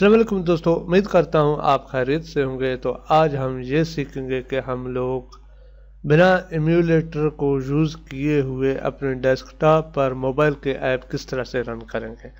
सलामकुम दोस्तों उम्मीद करता हूँ आप खैरियत से होंगे तो आज हम ये सीखेंगे कि हम लोग बिना एम्यूलेटर को यूज़ किए हुए अपने डेस्कटॉप पर मोबाइल के ऐप किस तरह से रन करेंगे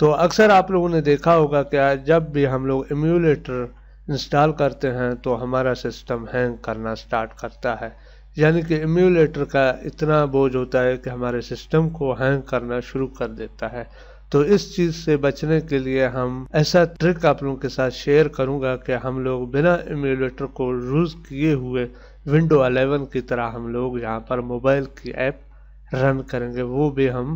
तो अक्सर आप लोगों ने देखा होगा कि जब भी हम लोग एम्यूलेटर इंस्टॉल करते हैं तो हमारा सिस्टम हैंग करना स्टार्ट करता है यानी कि एम्यूलेटर का इतना बोझ होता है कि हमारे सिस्टम को हैंग करना शुरू कर देता है तो इस चीज से बचने के लिए हम ऐसा ट्रिक आप लोगों के साथ शेयर करूंगा कि हम लोग बिना इम्यूलेटर को यूज किए हुए विंडो 11 की तरह हम लोग यहाँ पर मोबाइल की ऐप रन करेंगे वो भी हम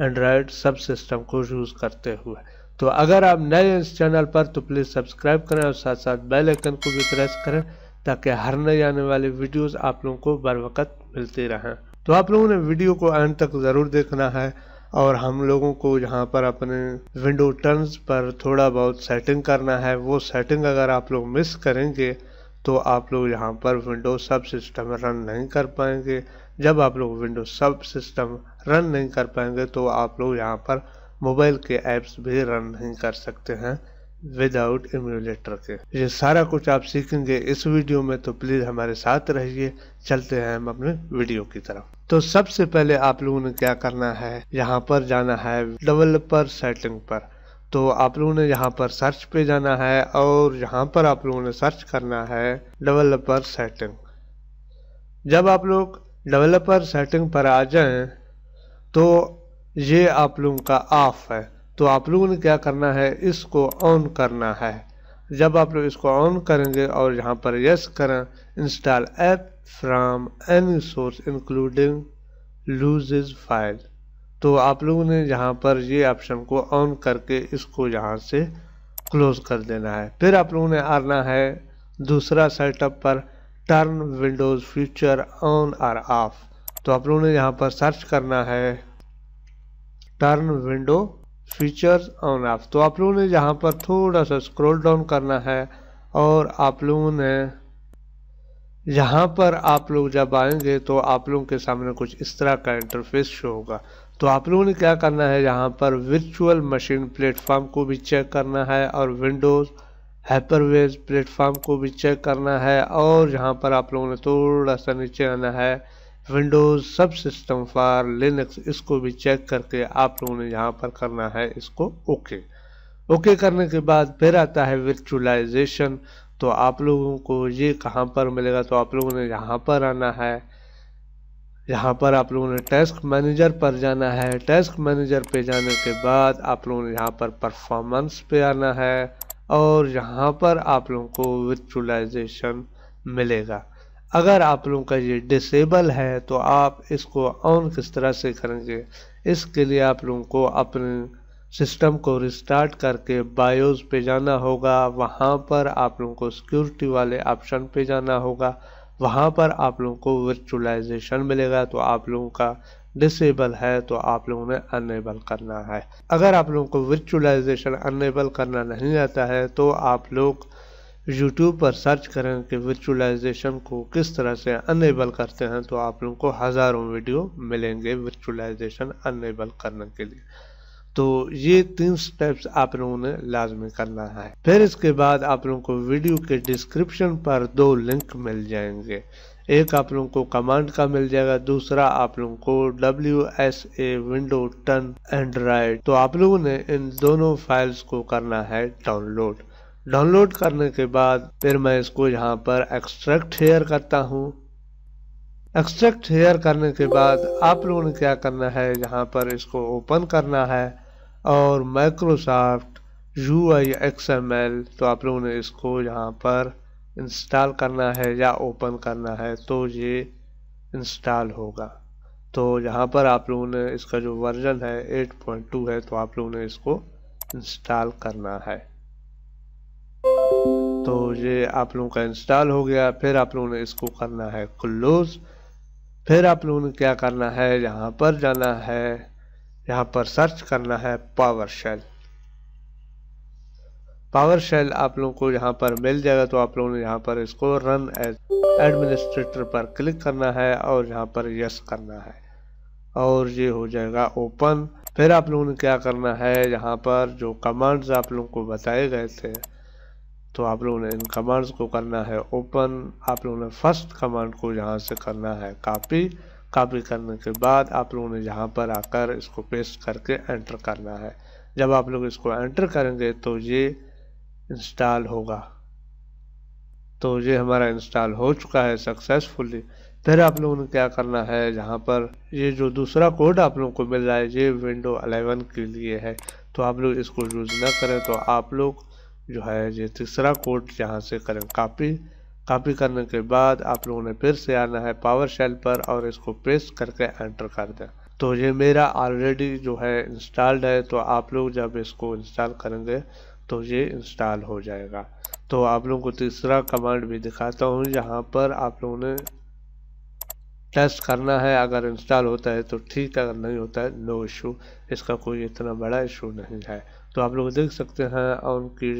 एंड्रॉयड सब सिस्टम को यूज़ करते हुए तो अगर आप नए हैं इस चैनल पर तो प्लीज़ सब्सक्राइब करें और साथ साथ बेल आइकन को भी प्रेस करें ताकि हर नए आने वाले वीडियोस आप लोगों को बर वक्त मिलते रहें तो आप लोगों ने वीडियो को अंत तक ज़रूर देखना है और हम लोगों को जहाँ पर अपने विंडो टर्न्स पर थोड़ा बहुत सेटिंग करना है वो सेटिंग अगर आप लोग मिस करेंगे तो आप लोग यहाँ पर विंडो सब सिस्टम रन नहीं कर पाएंगे जब आप लोग विंडो सब सिस्टम रन नहीं कर पाएंगे तो आप लोग यहाँ पर मोबाइल के ऐप्स भी रन नहीं कर सकते हैं विदाउट इम्यूलेटर के ये सारा कुछ आप सीखेंगे इस वीडियो में तो प्लीज़ हमारे साथ रहिए चलते हैं हम अपने वीडियो की तरफ तो सबसे पहले आप लोगों ने क्या करना है यहाँ पर जाना है डेवलपर सेटिंग पर तो आप लोगों ने यहाँ पर सर्च पे जाना है और यहाँ पर आप लोगों ने सर्च करना है डेवलपर सेटिंग जब आप लोग डेवलपर सेटिंग पर आ जाएं तो ये आप लोगों का ऑफ है तो आप लोगों ने क्या करना है इसको ऑन करना है जब आप लोग इसको ऑन करेंगे और यहाँ पर यस करें install app from any source including is file तो आप लोगों ने यहाँ पर ये ऑप्शन को ऑन करके इसको यहाँ से क्लोज कर देना है फिर आप लोगों ने आना है दूसरा सेटअप पर टर्न विंडोज़ फीचर ऑन और ऑफ तो आप लोगों ने यहाँ पर सर्च करना है turn window features on off तो आप लोगों ने यहाँ पर थोड़ा सा स्क्रॉल डाउन करना है और आप लोगों ने यहाँ पर आप लोग जब आएंगे तो आप लोगों के सामने कुछ इस तरह का इंटरफेस शो होगा तो आप लोगों ने क्या करना है यहाँ पर वर्चुअल मशीन प्लेटफॉर्म को भी चेक करना है और विंडोज़ हैपरवेज प्लेटफॉर्म को भी चेक करना है और यहाँ पर आप लोगों ने थोड़ा सा नीचे आना है विंडोज़ सब सिस्टम फॉर लिनक्स इसको भी चेक करके आप लोगों ने यहाँ पर करना है इसको ओके ओके करने के बाद फिर आता है वर्चुअलाइजेशन तो आप लोगों को ये कहाँ पर मिलेगा तो आप लोगों ने यहाँ पर आना है यहाँ पर आप लोगों ने टेस्क मैनेजर पर जाना है टेस्क मैनेजर पे जाने के बाद आप लोगों ने यहाँ पर परफॉर्मेंस पे आना है और यहाँ पर आप लोगों को वर्चुअलाइजेशन मिलेगा अगर आप लोगों का ये डिसेबल है तो आप इसको ऑन किस तरह से करेंगे इसके लिए आप लोगों को अपने सिस्टम को रिस्टार्ट करके बायोस पे जाना होगा वहाँ पर आप लोगों को सिक्योरिटी वाले ऑप्शन पे जाना होगा वहाँ पर आप लोगों को वर्चुअलाइजेशन मिलेगा तो आप लोगों का डिसेबल है तो आप लोगों ने अनेबल करना है अगर आप लोगों को वर्चुअलाइजेशन अनेबल करना नहीं आता है तो आप लोग यूट्यूब पर सर्च करें कि वर्चुअलाइजेशन को किस तरह से अनेबल करते हैं तो आप लोगों को हज़ारों वीडियो मिलेंगे वर्चुअलाइजेशन अनेबल करने के लिए तो ये तीन स्टेप्स आप लोगों ने लाजमी करना है फिर इसके बाद आप लोगों को वीडियो के डिस्क्रिप्शन पर दो लिंक मिल जाएंगे एक आप लोगों को कमांड का मिल जाएगा दूसरा आप लोगों को W S A window ton Android तो आप लोगों ने इन दोनों फाइल्स को करना है डाउनलोड डाउनलोड करने के बाद फिर मैं इसको यहाँ पर एक्सट्रैक्ट हेयर करता हूँ एक्सट्रैक्ट हेयर करने के बाद आप लोगों ने क्या करना है यहाँ पर इसको ओपन करना है और Microsoft U I X M L तो आप लोगों ने इसको यहाँ पर इंस्टॉल करना है या ओपन करना है तो ये इंस्टॉल होगा तो यहाँ पर आप लोगों ने इसका जो वर्जन है 8.2 है तो आप लोगों ने इसको इंस्टॉल करना है तो ये आप लोगों का इंस्टॉल हो गया फिर आप लोगों ने इसको करना है क्लोज फिर आप लोगों ने क्या करना है यहाँ पर जाना है यहाँ पर सर्च करना है पावर शेल पावर शेल आप लोगों को यहाँ पर मिल जाएगा तो आप लोगों ने यहाँ पर इसको रन एज एडमिनिस्ट्रेटर पर क्लिक करना है और यहाँ पर यस करना है और ये हो जाएगा ओपन फिर आप लोगों ने क्या करना है यहाँ पर जो कमांड्स आप लोगों को बताए गए थे तो आप लोगों ने इन कमांड्स को करना है ओपन आप लोगों ने फर्स्ट कमांड को यहाँ से करना है कापी कापी करने के बाद आप लोगों ने यहाँ पर आकर इसको पेस्ट करके एंटर करना है जब आप लोग इसको एंटर करेंगे तो ये इंस्टॉल होगा तो ये हमारा इंस्टॉल हो चुका है सक्सेसफुली फिर आप लोगों ने क्या करना है यहाँ पर ये जो दूसरा कोड आप लोगों को मिल रहा है ये विंडो अलेवन के लिए है तो आप लोग इसको यूज़ ना करें तो आप लोग जो है ये तीसरा कोड यहाँ से करें कापी कापी करने के बाद आप लोगों ने फिर से आना है पावर शेल पर और इसको प्रेस करके एंटर कर दें तो ये मेरा ऑलरेडी जो है इंस्टॉल्ड है तो आप लोग जब इसको इंस्टॉल करेंगे तो ये इंस्टॉल हो जाएगा तो आप लोगों को तीसरा कमांड भी दिखाता हूँ यहाँ पर आप लोगों ने टेस्ट करना है अगर इंस्टॉल होता है तो ठीक अगर नहीं होता है नो इशू इसका कोई इतना बड़ा इशू नहीं है तो आप लोग देख सकते हैं और उनकी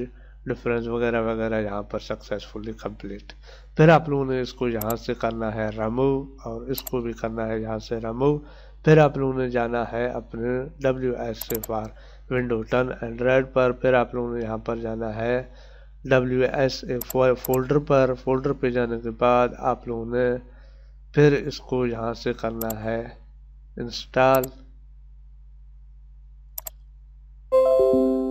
डिफरेंस वगैरह वगैरह यहाँ पर सक्सेसफुली कंप्लीट फिर आप लोगों ने इसको यहाँ से करना है रमूव और इसको भी करना है यहाँ से रमूव फिर आप लोगों ने जाना है अपने W S F R window ton Android पर फिर आप लोगों ने यहाँ पर जाना है डब्ल्यू एस एफ फोल्डर पर फोल्डर पे जाने के बाद आप लोगों ने फिर इसको यहाँ से करना है इंस्टॉल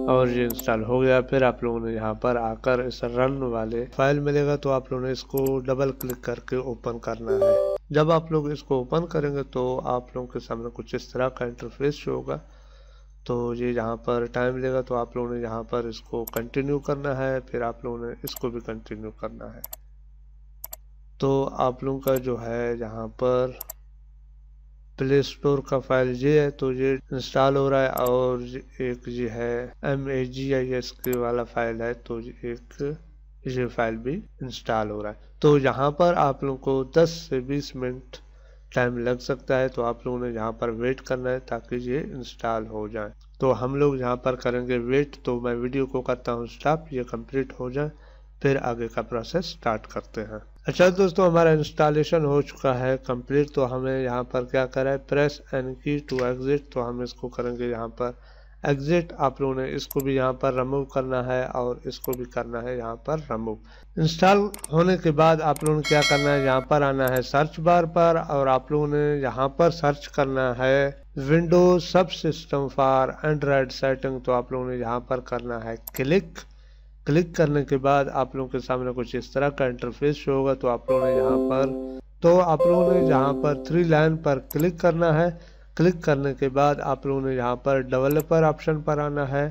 और ये इंस्टॉल हो गया फिर आप लोगों ने यहाँ पर आकर इस रन वाले फाइल मिलेगा तो आप लोगों ने इसको डबल क्लिक करके ओपन करना है जब आप लोग इसको ओपन करेंगे तो आप लोगों के सामने कुछ इस तरह का इंटरफेस शो होगा तो ये यहाँ पर टाइम लेगा तो आप लोगों ने यहाँ पर इसको कंटिन्यू करना है फिर आप लोगों ने इसको भी कंटिन्यू करना है तो आप लोगों का जो है यहाँ पर प्ले स्टोर का फाइल ये है तो ये इंस्टॉल हो रहा है और एक ये है M A ji I S के वाला फाइल है तो एक ये फाइल भी इंस्टॉल हो रहा है तो यहाँ पर आप लोगों को 10 से 20 मिनट टाइम लग सकता है तो आप लोगों ने यहाँ पर वेट करना है ताकि ये इंस्टॉल हो जाए तो हम लोग यहाँ पर करेंगे वेट तो मैं वीडियो को करता हूँ स्टॉप ये कंप्लीट हो जाए फिर आगे का प्रोसेस स्टार्ट करते हैं अच्छा दोस्तों हमारा इंस्टॉलेशन हो चुका है कंप्लीट तो हमें यहाँ पर क्या करा है press any key to exit तो हम इसको करेंगे यहाँ पर एग्ज़िट आप लोगों ने इसको भी यहाँ पर रिमूव करना है और इसको भी करना है यहाँ पर रिमूव इंस्टॉल होने के बाद आप लोगों ने क्या करना है यहाँ पर आना है सर्च बार पर और आप लोगों ने यहाँ पर सर्च करना है विंडोज सब सिस्टम फॉर एंड्रॉयड सेटिंग तो आप लोगों ने यहाँ पर करना है क्लिक क्लिक करने के बाद आप लोगों के सामने कुछ इस तरह का इंटरफेस शो होगा तो आप लोगों ने यहाँ पर तो आप लोगों ने यहाँ पर थ्री लाइन पर क्लिक करना है क्लिक करने के बाद आप लोगों ने यहाँ पर डेवलपर ऑप्शन पर आना है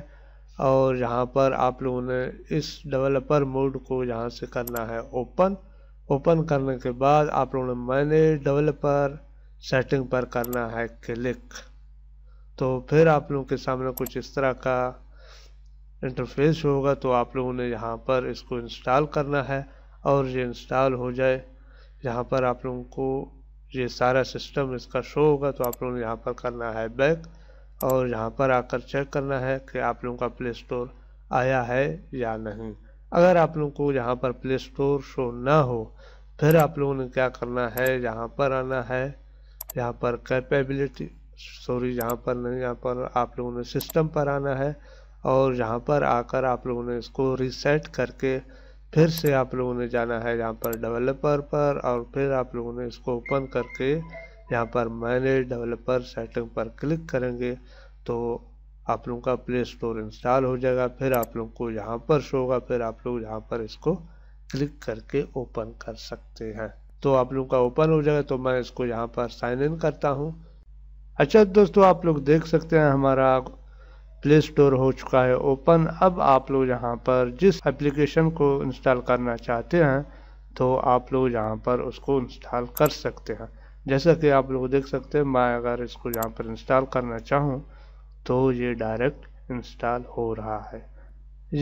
और यहाँ पर आप लोगों ने इस डेवलपर मोड को यहाँ से करना है ओपन ओपन करने के बाद आप लोगों ने मैनेज डेवलपर सेटिंग पर करना है क्लिक तो फिर आप लोगों के सामने कुछ इस तरह का इंटरफेस होगा तो आप लोगों ने यहाँ पर इसको इंस्टॉल करना है और ये इंस्टॉल हो जाए यहाँ पर आप लोगों को ये सारा सिस्टम इसका शो होगा तो आप लोगों ने यहाँ पर करना है बैक और यहाँ पर आकर चेक करना है कि आप लोगों का प्ले स्टोर आया है या नहीं अगर आप लोगों को यहाँ पर प्ले स्टोर शो ना हो फिर आप लोगों ने क्या करना है यहाँ पर आना है यहाँ पर कैपेबिलिटी सॉरी यहाँ पर नहीं यहाँ पर आप लोगों ने सिस्टम पर आना है और यहाँ पर आकर आप लोगों ने इसको रीसेट करके फिर से आप लोगों ने जाना है यहाँ पर डेवलपर पर और फिर आप लोगों ने इसको ओपन करके यहाँ पर मैनेज डेवलपर सेटिंग पर क्लिक करेंगे तो आप लोगों का प्ले स्टोर इंस्टॉल हो जाएगा फिर आप लोगों को यहाँ पर शो होगा फिर आप लोग यहाँ पर इसको क्लिक करके ओपन कर सकते हैं तो आप लोगों का ओपन हो जाएगा तो मैं इसको यहाँ पर साइन इन करता हूँ अच्छा दोस्तों आप लोग देख सकते हैं हमारा प्ले स्टोर हो चुका है ओपन अब आप लोग यहाँ पर जिस एप्लीकेशन को इंस्टॉल करना चाहते हैं तो आप लोग यहाँ पर उसको इंस्टॉल कर सकते हैं जैसा कि आप लोग देख सकते हैं मैं अगर इसको यहाँ पर इंस्टॉल करना चाहूँ तो ये डायरेक्ट इंस्टॉल हो रहा है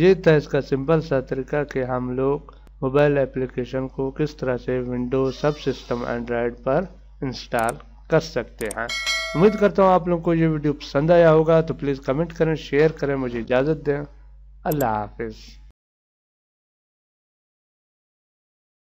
ये था इसका सिंपल सा तरीका कि हम लोग मोबाइल एप्लीकेशन को किस तरह से विंडो सब सिस्टम एंड्रॉयड पर इंस्टॉल कर सकते हैं उम्मीद करता हूँ आप लोग को ये वीडियो पसंद आया होगा तो प्लीज़ कमेंट करें शेयर करें मुझे इजाज़त दें अल्लाह हाफिज़